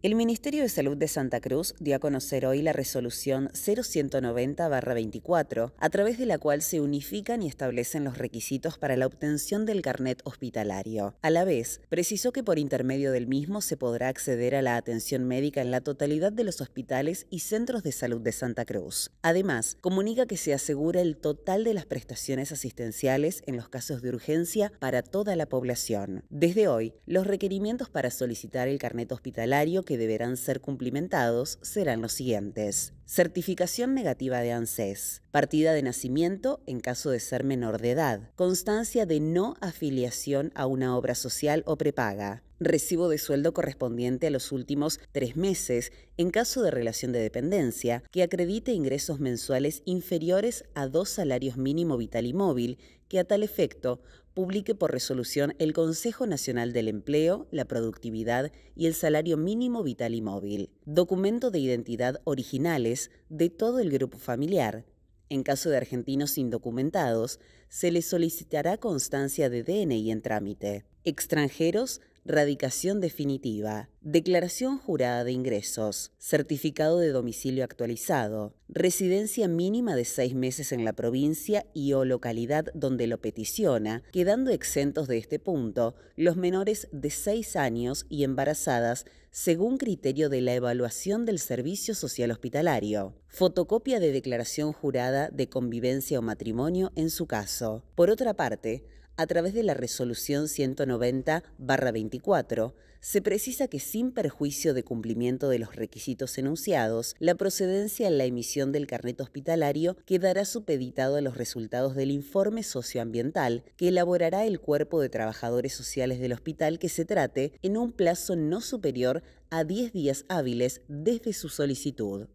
El Ministerio de Salud de Santa Cruz dio a conocer hoy la resolución 0190-24, a través de la cual se unifican y establecen los requisitos para la obtención del carnet hospitalario. A la vez, precisó que por intermedio del mismo se podrá acceder a la atención médica en la totalidad de los hospitales y centros de salud de Santa Cruz. Además, comunica que se asegura el total de las prestaciones asistenciales en los casos de urgencia para toda la población. Desde hoy, los requerimientos para solicitar el carnet hospitalario que deberán ser cumplimentados serán los siguientes certificación negativa de ANSES, partida de nacimiento en caso de ser menor de edad, constancia de no afiliación a una obra social o prepaga, recibo de sueldo correspondiente a los últimos tres meses en caso de relación de dependencia que acredite ingresos mensuales inferiores a dos salarios mínimo vital y móvil que a tal efecto publique por resolución el Consejo Nacional del Empleo, la Productividad y el Salario Mínimo Vital y Móvil, documento de identidad originales de todo el grupo familiar. En caso de argentinos indocumentados, se les solicitará constancia de DNI en trámite. Extranjeros radicación definitiva, declaración jurada de ingresos, certificado de domicilio actualizado, residencia mínima de seis meses en la provincia y o localidad donde lo peticiona, quedando exentos de este punto los menores de seis años y embarazadas según criterio de la evaluación del Servicio Social Hospitalario, fotocopia de declaración jurada de convivencia o matrimonio en su caso. Por otra parte, a través de la Resolución 190-24, se precisa que sin perjuicio de cumplimiento de los requisitos enunciados, la procedencia en la emisión del carnet hospitalario quedará supeditado a los resultados del informe socioambiental que elaborará el cuerpo de trabajadores sociales del hospital que se trate en un plazo no superior a 10 días hábiles desde su solicitud.